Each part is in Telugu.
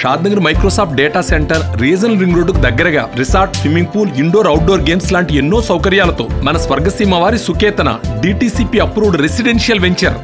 Shadnagar Microsoft data center region ring రోడ్డుకు దగ్గరగా resort swimming pool indoor outdoor games లాంటి ఎన్నో సౌకర్యాలతో మన స్వర్గసీమ వారి Suketana DTCP approved residential venture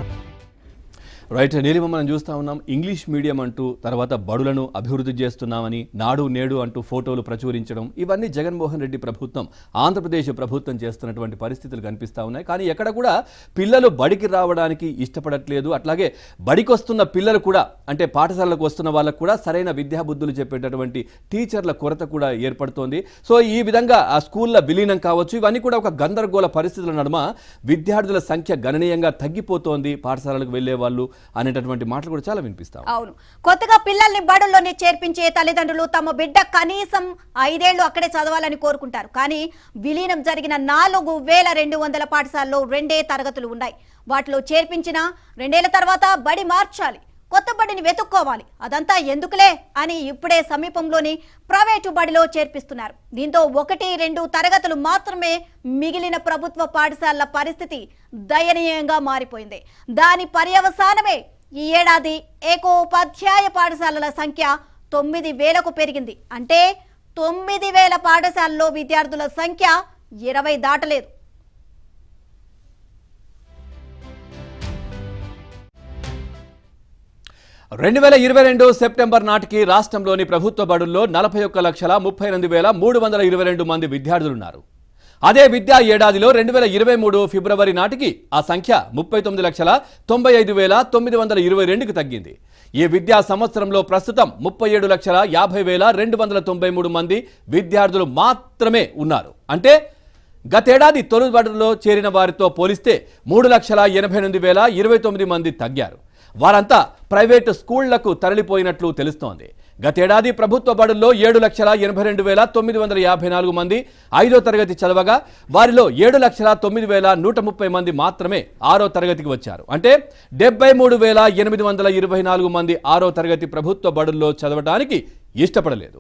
right Neelima మనం చూస్తూ ఉన్నాం ఇంగ్లీష్ మీడియం అంటూ తర్వాత బడులను అభివృద్ధి చేస్తున్నామని నాడు నేడు అంటూ ఫోటోలు ప్రచురించడం ఇవన్నీ జగన్మోహన్ రెడ్డి ప్రభుత్వం ఆంధ్రప్రదేశ్ ప్రభుత్వం చేస్తున్నటువంటి పరిస్థితులు కనిపిస్తూ ఉన్నాయి కానీ ఎక్కడ కూడా పిల్లలు బడికి రావడానికి ఇష్టపడట్లేదు అట్లాగే బడికి వస్తున్న పిల్లలు కూడా అంటే పాఠశాలకు వస్తున్న వాళ్ళకు కూడా సరైన విద్యాబుద్ధులు చెప్పేటటువంటి టీచర్ల కొరత కూడా ఏర్పడుతోంది సో ఈ విధంగా ఆ స్కూళ్ళ విలీనం కావచ్చు ఇవన్నీ కూడా ఒక గందరగోళ పరిస్థితుల నడుమ విద్యార్థుల సంఖ్య గణనీయంగా తగ్గిపోతోంది పాఠశాలకు వెళ్ళే వాళ్ళు అనేటటువంటి మాటలు కూడా చాలా వినిపిస్తాం అవును కొత్తగా పిల్లల్ని బడుల్లోనే చేర్పించే తల్లిదండ్రులు తమ బిడ్డ కనీసం ఐదేళ్లు అక్కడే చదవాలని కోరుకుంటారు కానీ విలీనం జరిగిన నాలుగు వేల రెండు వందల పాఠశాలలో రెండే తరగతులు ఉన్నాయి వాటిలో చేర్పించిన రెండేళ్ల తర్వాత బడి మార్చాలి కొత్త బడిని వెతుక్కోవాలి అదంతా ఎందుకులే అని ఇప్పుడే సమీపంలోని ప్రైవేటు బడిలో చేర్పిస్తున్నారు దీంతో ఒకటి రెండు తరగతులు మాత్రమే మిగిలిన ప్రభుత్వ పాఠశాలల పరిస్థితి దయనీయంగా మారిపోయింది దాని పర్యవసానమే ఈ ఏడాది ఏకోపాధ్యాయ పాఠశాలల సంఖ్య తొమ్మిది వేలకు పెరిగింది అంటే తొమ్మిది వేల పాఠశాలలో విద్యార్థుల సంఖ్య ఇరవై దాటలేదు రెండు వేల ఇరవై రెండు సెప్టెంబర్ నాటికి రాష్ట్రంలోని ప్రభుత్వ బడుల్లో నలభై ఒక్క లక్షల ముప్పై ఎనిమిది వేల మూడు వందల ఇరవై రెండు మంది విద్యార్థులున్నారు అదే విద్యా ఏడాదిలో రెండు వేల ఇరవై మూడు ఫిబ్రవరి నాటికి ఆ సంఖ్య ముప్పై తొమ్మిది లక్షల తొంభై ఐదు వేల తొమ్మిది వందల ఇరవై రెండుకి తగ్గింది ఈ విద్యా సంవత్సరంలో ప్రస్తుతం ముప్పై ఏడు లక్షల యాభై వేల రెండు వందల తొంభై మూడు మంది విద్యార్థులు మాత్రమే ఉన్నారు అంటే గతేడాది తొలి బడుల్లో చేరిన వారితో పోలిస్తే మూడు లక్షల ఎనభై ఎనిమిది వేల ఇరవై తొమ్మిది మంది తగ్గారు వారంతా ప్రైవేటు స్కూళ్లకు తరలిపోయినట్లు తెలుస్తోంది గతేడాది ప్రభుత్వ బడుల్లో ఏడు లక్షల ఎనభై రెండు వేల తొమ్మిది వందల యాభై నాలుగు మంది ఐదో తరగతి చదవగా వారిలో ఏడు లక్షల తొమ్మిది వేల నూట ముప్పై మంది మాత్రమే ఆరో తరగతికి వచ్చారు అంటే డెబ్బై మూడు వేల ఎనిమిది వందల ఇరవై నాలుగు మంది ఆరో తరగతి ప్రభుత్వ బడుల్లో చదవడానికి ఇష్టపడలేదు